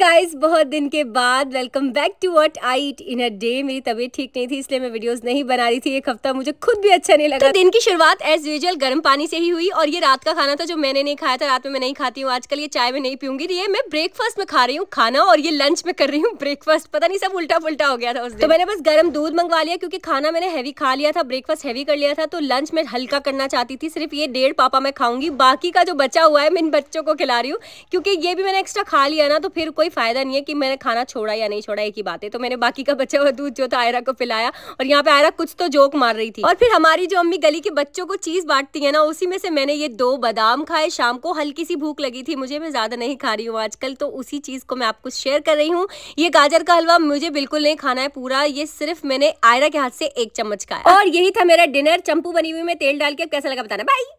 guys बहुत दिन के बाद welcome back to what I eat in a day मेरी तबीयत ठीक नहीं थी इसलिए मैं वीडियोस नहीं बना रही थी एक हफ्ता मुझे खुद भी अच्छा नहीं लगा तो दिन की शुरुआत एज यूजल गर्म पानी से ही हुई और ये रात का खाना था जो मैंने नहीं खाया था रात में मैं नहीं खाती हूँ आजकल ये चाय में नहीं पीऊंगी ये मैं ब्रेकफास्ट में खा रही हूँ खाना और ये लंच में कर रही हूँ ब्रेकफास्ट पता नहीं सब उल्टा पुलटा हो गया था उस दिन तो मैंने बस गर्म दूध मंगवा लिया क्योंकि खाना मैंने हैवी खा लिया था ब्रेकफास्ट हैवी कर लिया था तो लंच में हल्का करना चाहती थी सिर्फ ये डेढ़ पापा मैं खाऊंगी बाकी का जो बचा हुआ है मैं इन बच्चों को खिला रही हूँ क्योंकि ये भी मैंने एक्स्ट्रा खा लिया ना तो फिर कोई कोई फ़ायदा नहीं है कि मैंने खाना छोड़ा या नहीं छोड़ा एक ही बात है तो मैंने बाकी का बचा हुआ दूध जो था आयरा को पिलाया और यहाँ पे आयरा कुछ तो जोक मार रही थी और फिर हमारी जो अम्मी गली के बच्चों को चीज़ बांटती है ना उसी में से मैंने ये दो बादाम खाए शाम को हल्की सी भूख लगी थी मुझे मैं ज़्यादा नहीं खा रही हूँ आजकल तो उसी चीज़ को मैं आपको शेयर कर रही हूँ ये गाजर का हलवा मुझे बिल्कुल नहीं खाना है पूरा ये सिर्फ मैंने आयरा के हाथ से एक चम्मच खाया और यही था मेरा डिनर चंपू बनी हुई में तेल डाल के कैसा लगा बताना भाई